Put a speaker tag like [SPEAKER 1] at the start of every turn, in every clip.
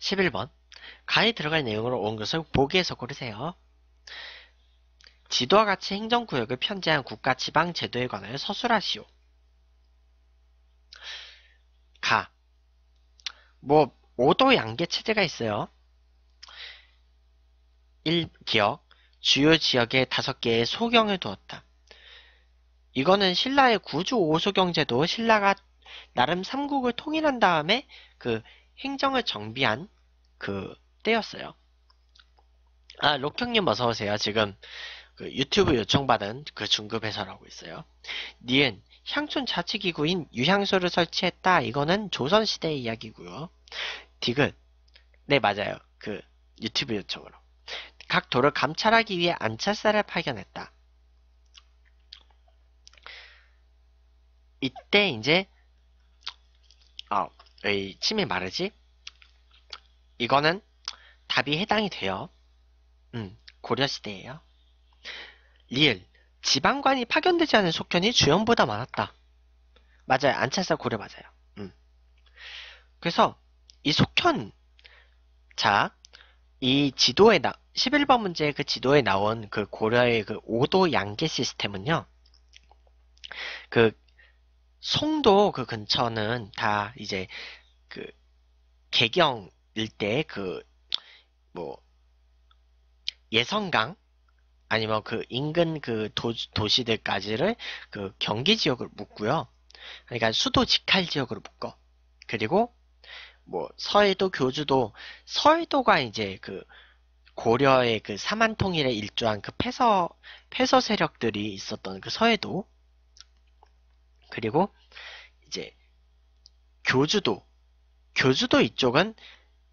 [SPEAKER 1] 11번 간이 들어갈 내용으로 온 것을 보기에서 고르세요. 지도와 같이 행정구역을 편제한 국가 지방 제도에 관하여 서술하시오. 가. 뭐, 5도 양계 체제가 있어요. 1. 기억. 주요 지역에 5개의 소경을 두었다. 이거는 신라의 구주 5소경제도 신라가 나름 3국을 통일한 다음에 그 행정을 정비한 그 때였어요. 아, 록형님 어서오세요. 지금 그 유튜브 요청받은 그 중급 회사라고 있어요. 니은, 향촌 자치기구인 유향소를 설치했다. 이거는 조선시대 이야기고요. 디귿, 네, 맞아요. 그 유튜브 요청으로. 각 도를 감찰하기 위해 안찰사를 파견했다. 이때 이제 의 침이 마르지? 이거는 답이 해당이 돼요. 음, 고려시대예요. 리을, 지방관이 파견되지 않은 속전이 주연보다 많았다. 맞아요. 안찰사 고려 맞아요. 음. 그래서 이 속현, 자, 이 지도에 나, 11번 문제의 그 지도에 나온 그 고려의 그 5도 양계 시스템은요. 그 송도 그 근처는 다 이제 그 개경 일때 그 뭐 예성강 아니면 뭐 그 인근 그 도, 도시들까지를 그 경기 지역을 묶고요. 그러니까 수도 직할 지역으로 묶어. 그리고 뭐 서해도 교주도 서해도가 이제 그 고려의 그 사만통일에 일조한 그 패서 패서 세력들이 있었던 그 서해도 그리고 이제 교주도 교주도 이쪽은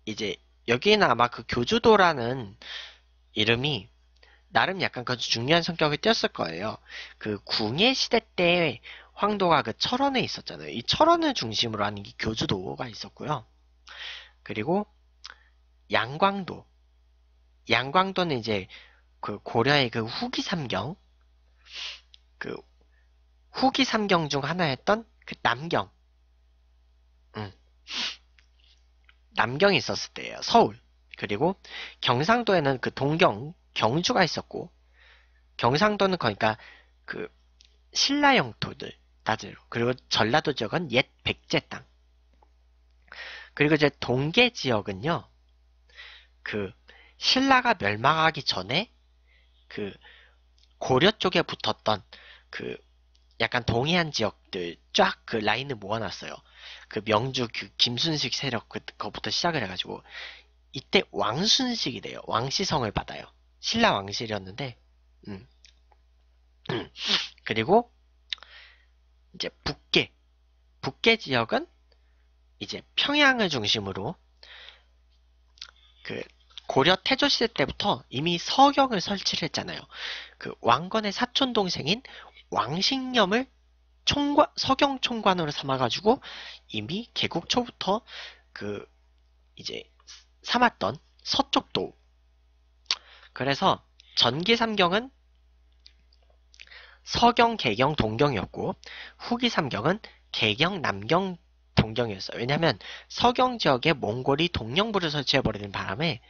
[SPEAKER 1] 이제 여기는 아마 그 교주도라는 이름이 나름 약간 그 중요한 성격을 띄었을 거예요. 그 궁예 시대 때 황도가 그 철원에 있었잖아요. 이 철원을 중심으로 하는 게 교주도가 있었고요. 그리고 양광도. 양광도는 이제 그 고려의 그 후기 삼경, 그 후기 3경 중 하나였던 그 남경. 음. 남경이 있었을 때예요. 서울. 그리고 경상도에는 그 동경, 경주가 있었고 경상도는 그러니까 그 신라 영토들 다들 그리고 전라도 지역은 옛 백제 땅. 그리고 이제 동계 지역은요. 그 신라가 멸망하기 전에 그 고려 쪽에 붙었던 그 약간 동해안 지역들 쫙 그 라인을 모아놨어요. 그 명주 그 김순식 세력 그, 그거부터 시작을 해가지고 이때 왕순식이 돼요. 왕시성을 받아요. 신라 왕실이었는데 음. 그리고 이제 북계 북계 지역은 이제 평양을 중심으로 그 고려 태조 시대 때부터 이미 서경을 설치를 했잖아요. 그 왕건의 사촌 동생인 왕신념을 총관, 서경 총관으로 삼아가지고 이미 개국 초부터 그 이제 삼았던 서쪽도 그래서 전기 삼경은 서경, 개경, 동경이었고 후기 삼경은 개경, 남경, 동경이었어요. 왜냐하면 서경 지역에 몽골이 동령부를 설치해버리는 바람에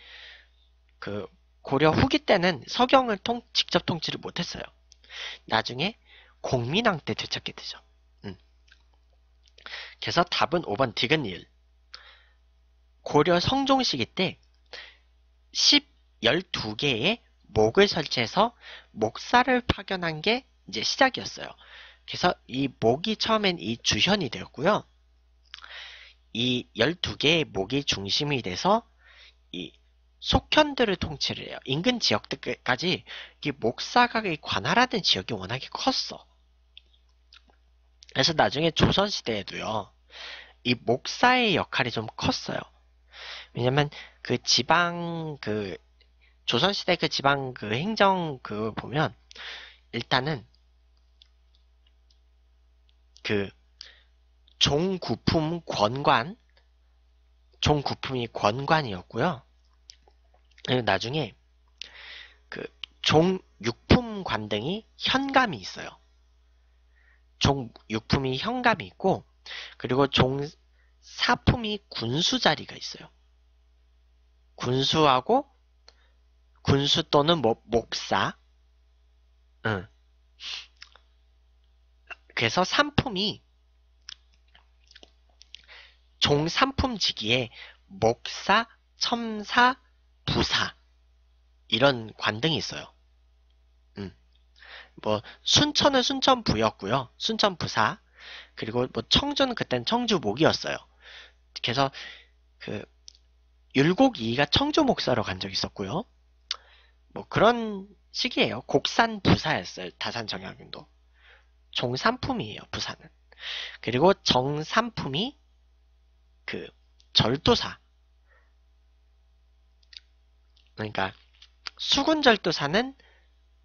[SPEAKER 1] 그 고려 후기 때는 서경을 통, 직접 통치를 못했어요. 나중에 공민왕 때 되찾게 되죠. 음. 그래서 답은 5번 디귿니 고려 성종시기 때 10, 12개의 목을 설치해서 목사를 파견한 게 이제 시작이었어요. 그래서 이 목이 처음엔 이 주현이 되었고요. 이 12개의 목이 중심이 돼서 이 속현들을 통치를 해요. 인근 지역들까지 이목사가 관할하는 지역이 워낙에 컸어. 그래서 나중에 조선시대에도요, 이 목사의 역할이 좀 컸어요. 왜냐면 그 지방 그 조선시대 그 지방 그 행정 그 보면 일단은 그 종구품 권관 종구품이 권관이었고요. 나중에 그 종육품 관등이 현감이 있어요. 종육품이 현감이 있고 그리고 종사품이 군수 자리가 있어요. 군수하고 군수 또는 뭐, 목사 응. 그래서 삼품이 종삼품지기에 목사, 첨사, 부사 이런 관등이 있어요. 음. 뭐 순천은 순천 부였고요. 순천 부사 그리고 뭐 청주는 그땐 청주 목이었어요. 그래서 그 율곡 이가 청주 목사로 간 적이 있었고요. 뭐 그런 식이에요. 곡산 부사였어요. 다산 정약윤도 종산품이에요. 부사는 그리고 정산품이 그 절도사 그러니까 수군절도사는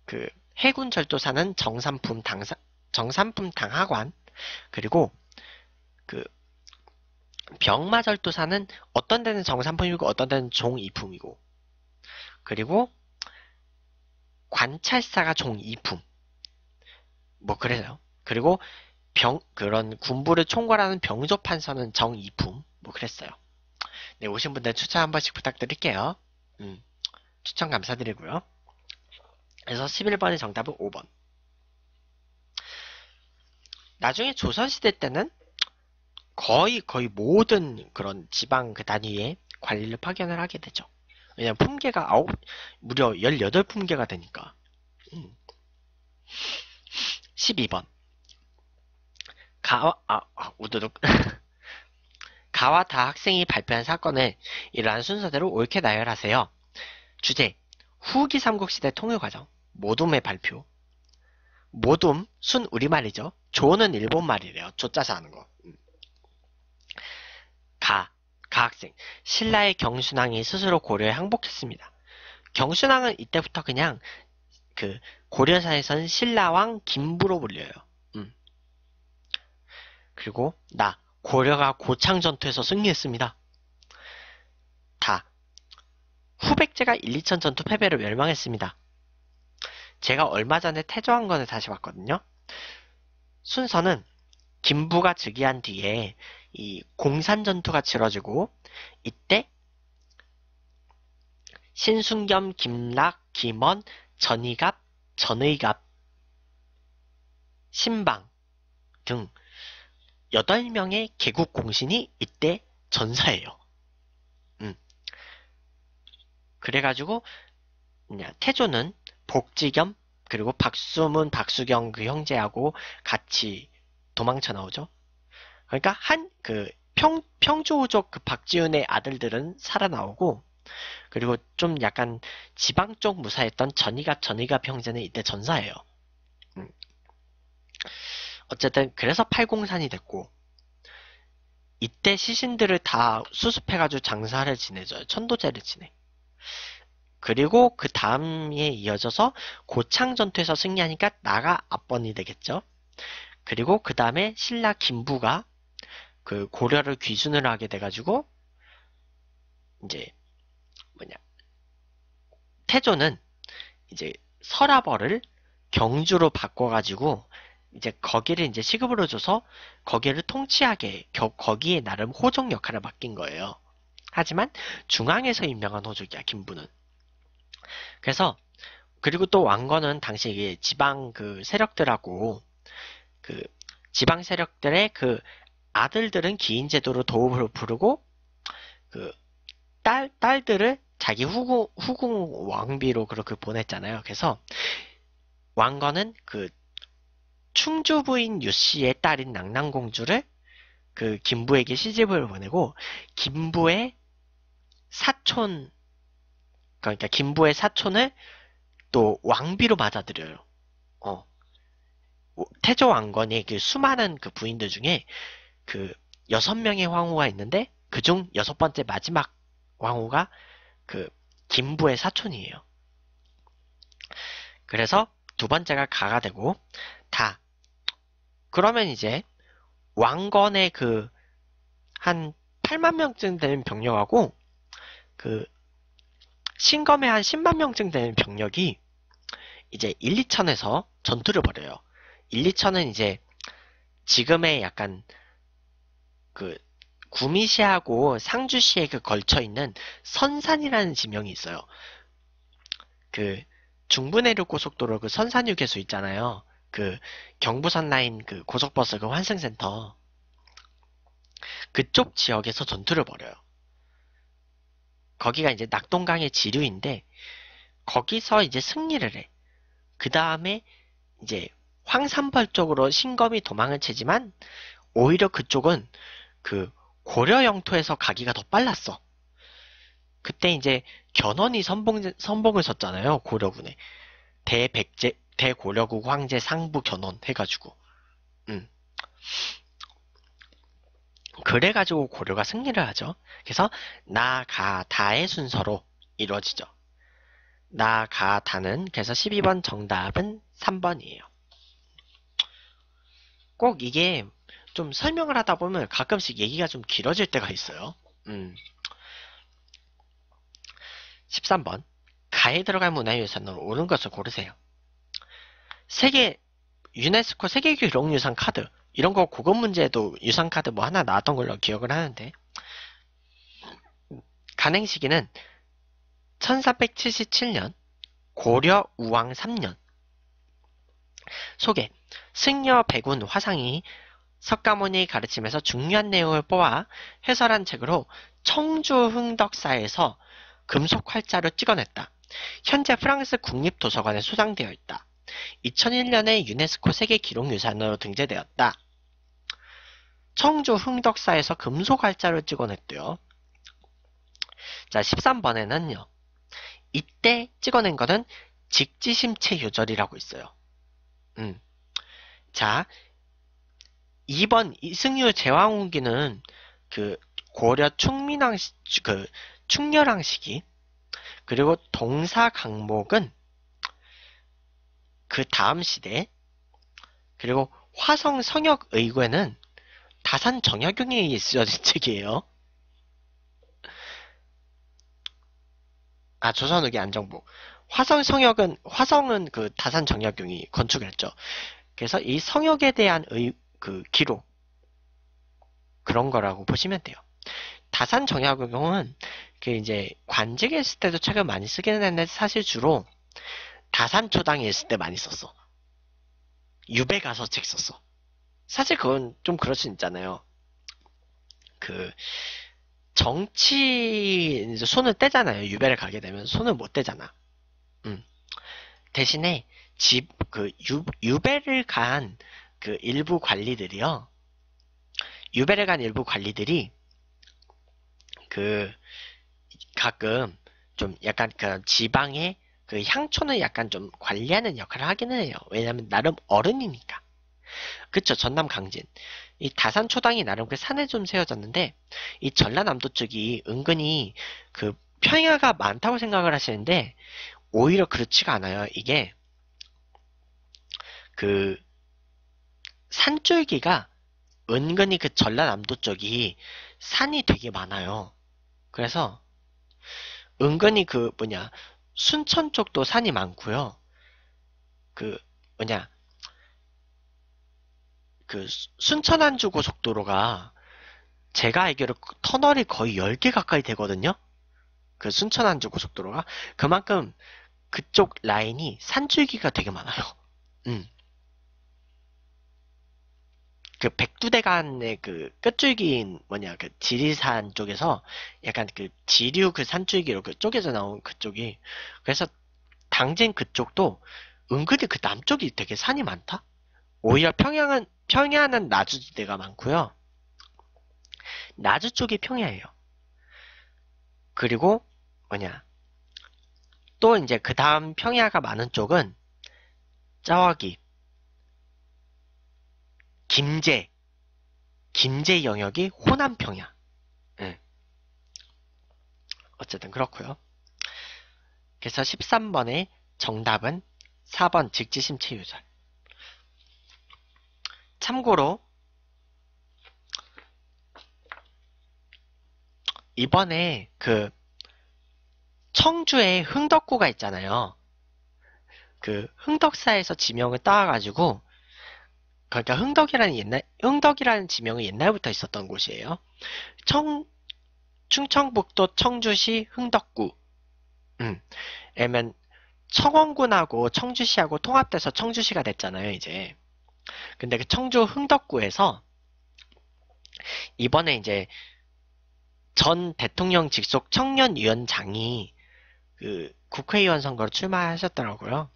[SPEAKER 1] 그 해군절도사는 정산품 당사 정산품 당하관 그리고 그 병마절도사는 어떤 데는 정산품이고 어떤 데는 종이품이고 그리고 관찰사가 종이품 뭐 그래요 그리고 병 그런 군부를 총괄하는 병조판서는 정이품 뭐 그랬어요 네 오신 분들 추천 한 번씩 부탁드릴게요 음. 추천 감사드리고요. 그래서 11번의 정답은 5번. 나중에 조선시대 때는 거의 거의 모든 그런 지방 그 단위에 관리를 파견을 하게 되죠. 왜냐면 품계가 아홉 무려 18품계가 되니까. 12번. 음. 가와 아, 아, 우두둑. 가와 다 학생이 발표한 사건을 이러한 순서대로 옳게 나열하세요. 주제 후기 삼국시대 통일과정 모둠의 발표 모둠 순 우리말이죠 조는 일본말이래요 조짜서 하는 거 음. 가, 가학생 신라의 경순왕이 스스로 고려에 항복했습니다 경순왕은 이때부터 그냥 그 고려사에선 신라왕 김부로 불려요 음. 그리고 나 고려가 고창 전투에서 승리했습니다 후백제가 1, 2천 전투 패배로 멸망했습니다. 제가 얼마 전에 태조한 건을 다시 봤거든요. 순서는 김부가 즉위한 뒤에 이 공산 전투가 치러지고 이때 신순겸, 김락, 김원, 전의갑 전의갑, 신방 등 8명의 개국 공신이 이때 전사예요. 그래가지고 태조는 복지겸 그리고 박수문 박수경 그 형제하고 같이 도망쳐 나오죠. 그러니까 한 그평조족그 박지훈의 아들들은 살아나오고 그리고 좀 약간 지방 쪽 무사했던 전이가 전이가 형제는 이때 전사예요. 음. 어쨌든 그래서 팔공산이 됐고 이때 시신들을 다 수습해가지고 장사를 지내줘요. 천도제를 지내. 그리고 그 다음에 이어져서 고창 전투에서 승리하니까 나가 앞번이 되겠죠. 그리고 그 다음에 신라 김부가 그 고려를 귀순을 하게 돼가지고 이제 뭐냐 태조는 이제 서라벌을 경주로 바꿔가지고 이제 거기를 이제 시급으로 줘서 거기를 통치하게 거기에 나름 호종 역할을 맡긴 거예요. 하지만 중앙에서 임명한 호족이야 김부는. 그래서 그리고 또 왕건은 당시 에 지방 그 세력들하고 그 지방 세력들의 그 아들들은 기인 제도로 도움을 부르고 그 딸 딸들을 자기 후궁 후궁 왕비로 그렇게 보냈잖아요. 그래서 왕건은 그 충주 부인 유씨의 딸인 낭낭공주를 그 김부에게 시집을 보내고 김부의 사촌, 그러니까 김부의 사촌을 또 왕비로 받아들여요. 어. 태조 왕건이그 수많은 그 부인들 중에 그 여섯 명의 황후가 있는데 그 중 여섯 번째 마지막 왕후가 그 김부의 사촌이에요. 그래서 두 번째가 가가 되고 다 그러면 이제 왕건의 그 한 8만 명쯤 되는 병력하고 그 신검의 한 10만 명쯤 되는 병력이 이제 1, 2천에서 전투를 벌여요. 1, 2천은 이제 지금의 약간 그 구미시하고 상주시에 그 걸쳐 있는 선산이라는 지명이 있어요. 그 중부내륙 고속도로 그 선산 휴게소 있잖아요. 그 경부선 라인 그 고속버스 그 환승센터 그쪽 지역에서 전투를 벌여요. 거기가 이제 낙동강의 지류인데 거기서 이제 승리를 해. 그 다음에 이제 황산벌 쪽으로 신검이 도망을 치지만 오히려 그쪽은 그 고려 영토에서 가기가 더 빨랐어. 그때 이제 견훤이 선봉, 선봉을 썼잖아요 고려군에. 대백제, 대고려국 황제 상부 견훤 해가지고. 음. 그래가지고 고려가 승리를 하죠. 그래서 나가다의 순서로 이루어지죠. 나가다는 그래서 12번 정답은 3번이에요. 꼭 이게 좀 설명을 하다 보면 가끔씩 얘기가 좀 길어질 때가 있어요. 음. 13번 가에 들어갈 문화유산으로 오은 것을 고르세요. 세계 유네스코 세계기록유산 카드 이런 거 고급 문제도 유상카드 뭐 하나 나왔던 걸로 기억을 하는데 간행 시기는 1477년 고려 우왕 3년 소개 승려 백운 화상이 석가모니 가르침에서 중요한 내용을 뽑아 해설한 책으로 청주 흥덕사에서 금속 활자로 찍어냈다. 현재 프랑스 국립도서관에 소장되어 있다. 2001년에 유네스코 세계기록유산으로 등재되었다. 청주 흥덕사에서 금속활자를 찍어냈대요. 자, 13번에는요. 이때 찍어낸 거는 직지심체 요절이라고 있어요. 음. 자, 2번 이승유 제왕후기는그 고려 충민왕 시, 그 충렬왕 시기 그리고 동사 강목은 그 다음 시대 그리고 화성 성역 의궤는 다산 정약용이 쓰여진 책이에요. 아 조선후기 안정부 화성 성역은 화성은 그 다산 정약용이 건축했죠. 을 그래서 이 성역에 대한 의, 그 기록 그런 거라고 보시면 돼요. 다산 정약용은 그 이제 관직에 있을 때도 책을 많이 쓰기는 했는데 사실 주로 다산초당에 있을 때 많이 썼어. 유배 가서 책 썼어. 사실 그건 좀 그럴 수 있잖아요. 그 정치 이제 손을 떼잖아요. 유배를 가게 되면 손을 못 떼잖아. 음. 대신에 집그 유배를 간 그 일부 관리들이요. 유배를 간 일부 관리들이 그 가끔 좀 약간 그 지방의 그 향초는 약간 좀 관리하는 역할을 하기는 해요. 왜냐면 나름 어른이니까. 그쵸 전남 강진 이 다산 초당이 나름 그 산에 좀 세워졌는데 이 전라남도 쪽이 은근히 그 평야가 많다고 생각을 하시는데 오히려 그렇지가 않아요 이게 그 산줄기가 은근히 그 전라남도 쪽이 산이 되게 많아요 그래서 은근히 그 뭐냐 순천 쪽도 산이 많고요. 그 뭐냐 그 순천 안주고 속도로가 제가 알기로 터널이 거의 10개 가까이 되거든요. 그 순천 안주 고속도로가 그만큼 그쪽 라인이 산줄기가 되게 많아요. 음. 그 백두대간의 그 끝줄기인 뭐냐 그 지리산 쪽에서 약간 그 지류 그 산줄기로 그 쪼개져 나온 그쪽이 그래서 당진 그쪽도 은근히 그 남쪽이 되게 산이 많다. 오히려 평양은 평야는 나주지대가 많고요. 나주 쪽이 평야예요. 그리고 뭐냐 또 이제 그 다음 평야가 많은 쪽은 짜 저기 김제, 김제 영역이 호남 평야. 응. 예. 어쨌든 그렇고요. 그래서 13번의 정답은 4번 직지심 체유절. 참고로 이번에 그 청주에 흥덕구가 있잖아요. 그 흥덕사에서 지명을 따가지고 와 그러니까 흥덕이라는 옛날 흥덕이라는 지명은 옛날부터 있었던 곳이에요. 청 충청북도 청주시 흥덕구. 음. 에면 청원군하고 청주시하고 통합돼서 청주시가 됐잖아요, 이제. 근데 그 청주 흥덕구에서 이번에 이제 전 대통령 직속 청년위원장이 그 국회의원 선거로 출마하셨더라고요.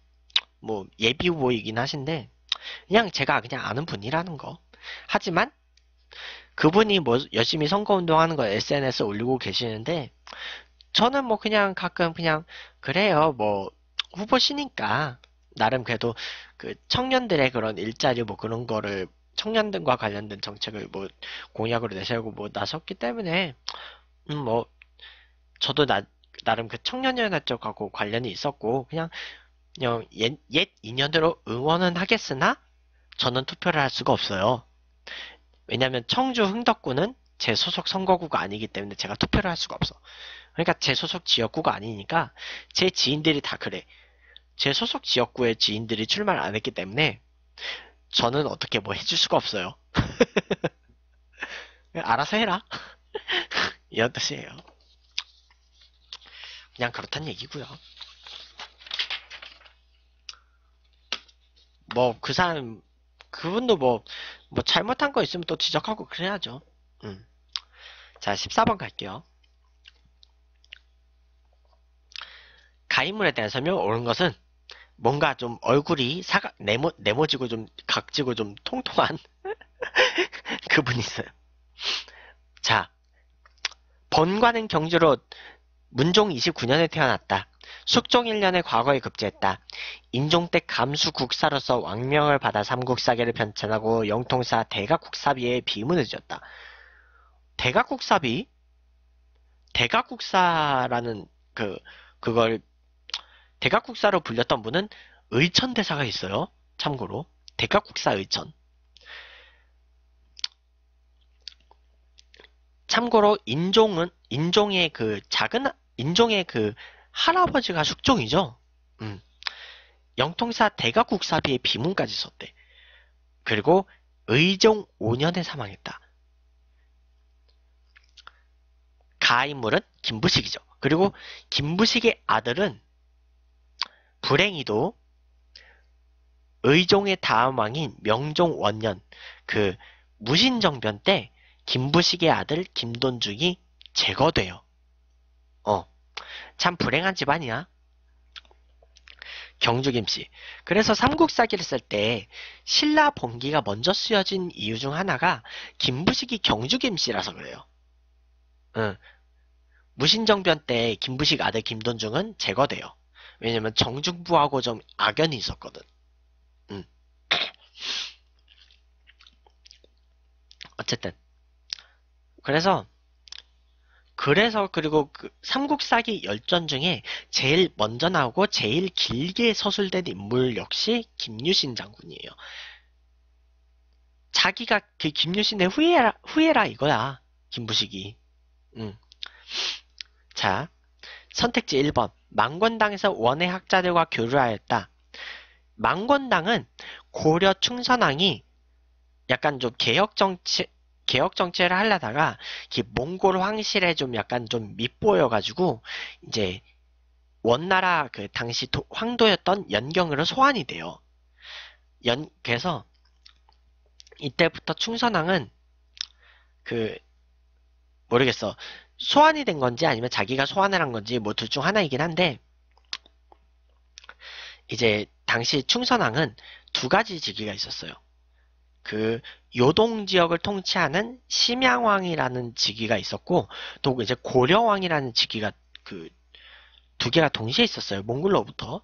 [SPEAKER 1] 뭐 예비 후보이긴 하신데 그냥 제가 그냥 아는 분이라는 거. 하지만 그분이 뭐 열심히 선거운동하는 거 SNS에 올리고 계시는데 저는 뭐 그냥 가끔 그냥 그래요 뭐 후보시니까 나름 그래도 그 청년들의 그런 일자리 뭐 그런 거를 청년들과 관련된 정책을 뭐 공약으로 내세우고 뭐 나섰기 때문에 음뭐 저도 나 나름 그 청년연합 쪽하고 관련이 있었고 그냥 그냥 옛, 옛 인연으로 응원은 하겠으나 저는 투표를 할 수가 없어요. 왜냐하면 청주 흥덕구는 제 소속 선거구가 아니기 때문에 제가 투표를 할 수가 없어. 그러니까 제 소속 지역구가 아니니까 제 지인들이 다 그래. 제 소속 지역구의 지인들이 출마를 안 했기 때문에 저는 어떻게 뭐 해줄 수가 없어요. 알아서 해라. 이런 뜻이에요. 그냥 그렇단 얘기고요. 뭐그 사람 그분도 뭐뭐 뭐 잘못한 거 있으면 또 지적하고 그래야죠. 음. 자 14번 갈게요. 가인물에 대한 설명 옳은 것은 뭔가 좀 얼굴이 사각 네모 네모지고 좀 각지고 좀 통통한 그분이 있어요. 자 번과는 경주로 문종 29년에 태어났다. 숙종 1년에 과거에 급제했다. 인종 때 감수 국사로서 왕명을 받아 삼국사계를 편찬하고 영통사 대각국사비에 비문을 지었다. 대각국사비? 대각국사라는 그 그걸 대각국사로 불렸던 분은 의천대사가 있어요. 참고로 대각국사 의천. 참고로 인종은 인종의 그 작은 인종의 그 할아버지가 숙종이죠. 음. 영통사 대각국사비의 비문까지 썼대. 그리고 의종 5년에 사망했다. 가인물은 김부식이죠. 그리고 김부식의 아들은 불행히도 의종의 다음 왕인 명종 원년 그 무신정변 때 김부식의 아들 김돈중이 제거돼요. 어. 참 불행한 집안이야. 경주김씨. 그래서 삼국사기를 쓸 때 신라 본기가 먼저 쓰여진 이유 중 하나가 김부식이 경주김씨라서 그래요. 응. 무신정변 때 김부식 아들 김돈중은 제거돼요. 왜냐면 정중부하고 좀 악연이 있었거든. 응. 어쨌든. 그래서 그래서 그리고 그 삼국사기 열전 중에 제일 먼저 나오고 제일 길게 서술된 인물 역시 김유신 장군이에요. 자기가 그 김유신의 후예라, 후예라 이거야. 김부식이. 음. 자, 선택지 1번. 망권당에서 원의 학자들과 교류하였다. 망권당은 고려 충선왕이 약간 좀 개혁 정치, 개혁 정치를 하려다가 몽골 황실에 좀 약간 좀밉보여가지고 이제 원나라 그 당시 도, 황도였던 연경으로 소환이 돼요. 연 그래서 이때부터 충선왕은 그 모르겠어 소환이 된 건지 아니면 자기가 소환을 한 건지 뭐 둘 중 하나이긴 한데 이제 당시 충선왕은 두 가지 직위가 있었어요. 그 요동 지역을 통치하는 심양왕이라는 직위가 있었고 또 이제 고려왕이라는 직위가 그 두 개가 동시에 있었어요. 몽골로부터.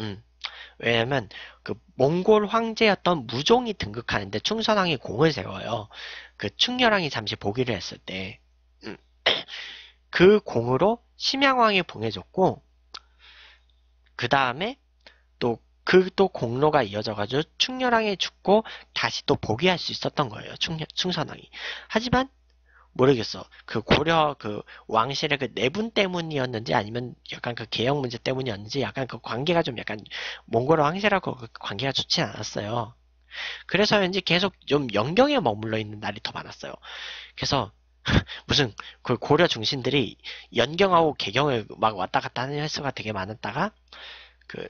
[SPEAKER 1] 음. 왜냐면 그 몽골 황제였던 무종이 등극하는데 충선왕이 공을 세워요. 그 충렬왕이 잠시 보기를 했을 때. 음. 그 공으로 심양왕이 봉해줬고 그 다음에 또 그또 공로가 이어져가지고 충렬왕이 죽고 다시 또 복위할 수 있었던 거예요. 충렬, 충선왕이. 하지만 모르겠어. 그 고려 그 왕실의 그 내분 때문이었는지 아니면 약간 그 개혁 문제 때문이었는지 약간 그 관계가 좀 약간 몽골 왕실하고 그 관계가 좋지 않았어요. 그래서 이제 계속 좀 영경에 머물러 있는 날이 더 많았어요. 그래서 무슨 그 고려 중신들이 연경하고 개경을 막 왔다 갔다 하는 횟수가 되게 많았다가 그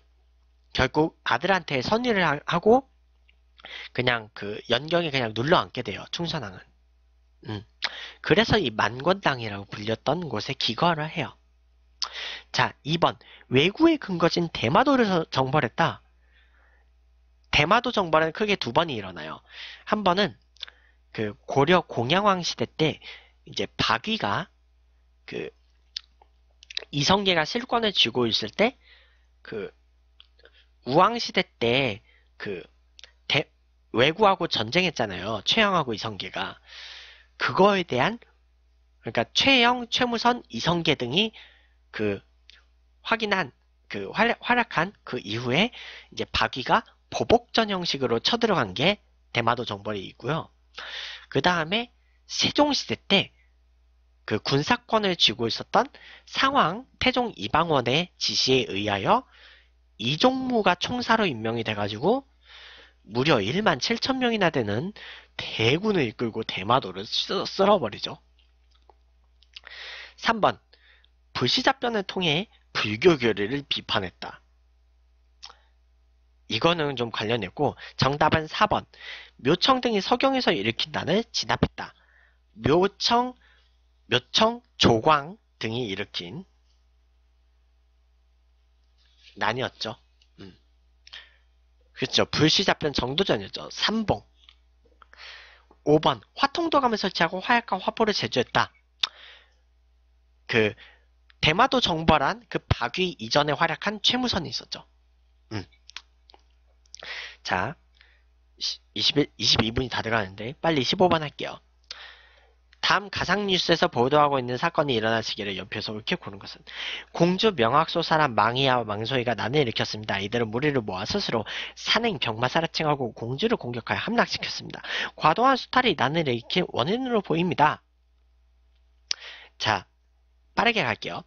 [SPEAKER 1] 결국 아들한테 선의를 하고 그냥 그 연경에 그냥 눌러앉게 돼요. 충선왕은. 음. 그래서 이 만권당이라고 불렸던 곳에 기거를 해요. 자, 2번. 외구의 근거지인 대마도를 정벌했다. 대마도 정벌은 크게 두 번이 일어나요. 한 번은 그 고려 공양왕 시대 때 이제 박위가 그 이성계가 실권을 쥐고 있을 때그 우왕시대 때그 왜구하고 전쟁했잖아요. 최영하고 이성계가. 그거에 대한 그러니까 최영, 최무선, 이성계 등이 그 확인한 그 활약한 그 이후에 이제 박위가 보복전 형식으로 쳐들어간 게 대마도 정벌이있고요. 그 다음에 세종시대 때 그 군사권을 쥐고 있었던 상황 태종 이방원의 지시에 의하여 이종무가 총사로 임명이 돼가지고 무려 1만 7천 명이나 되는 대군을 이끌고 대마도를 쓸어버리죠. 3번 불시잡변을 통해 불교 교리를 비판했다. 이거는 좀 관련했고 정답은 4번 묘청 등이 서경에서 일으킨 난을 진압했다. 묘청, 묘청, 조광 등이 일으킨 난이었죠. 음. 그렇죠. 불시자편 정도전이었죠. 3봉. 5번 화통도감을 설치하고 화약과 화보를 제조했다. 그 대마도 정벌한 그 박위 이전에 활약한 최무선이 있었죠. 음. 자, 21, 22분이 다들어가는데 빨리 15번 할게요. 다음 가상뉴스에서 보도하고 있는 사건이 일어난 시기를 연필에서 옳게고는 것은 공주 명학소사란 망이와 망소이가 난을 일으켰습니다. 이들은 무리를 모아 스스로 산행 병마사라 칭하고 공주를 공격하여 함락시켰습니다. 과도한 수탈이 난을 일으킨 원인으로 보입니다. 자, 빠르게 갈게요.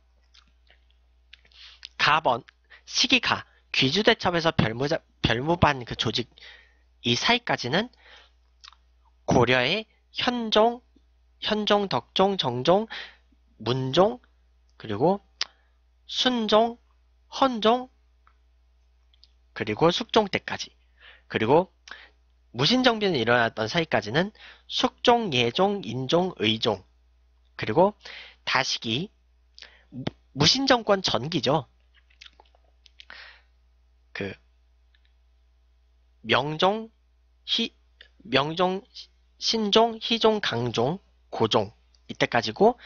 [SPEAKER 1] 가번, 시기가, 귀주대첩에서 별무자, 별무반 그 조직 이 사이까지는 고려의 현종, 현종, 덕종, 정종, 문종, 그리고 순종, 헌종, 그리고 숙종 때까지. 그리고 무신정변이 일어났던 사이까지는 숙종, 예종, 인종, 의종, 그리고 다시기 무신정권 전기죠. 그 명종, 희, 명종, 신종, 희종, 강종, 고종 이때까지고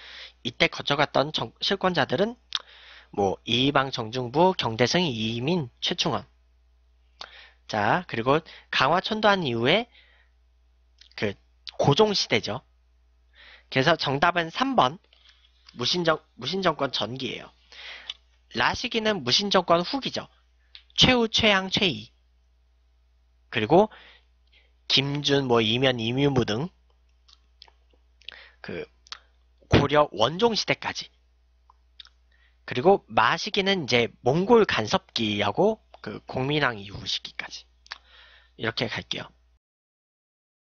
[SPEAKER 1] 이때 거쳐갔던 정, 실권자들은 뭐 이방 정중부 경대성이 이민 최충원 자 그리고 강화 천도한 이후에 그 고종 시대죠. 그래서 정답은 3번 무신정 무신정권 전기예요. 라시기는 무신정권 후기죠. 최우 최양 최이 그리고 김준 뭐 이면 이뮤무 등그 고려 원종 시대까지. 그리고 마시기는 이제 몽골 간섭기하고 그 공민왕 이후 시기까지. 이렇게 갈게요.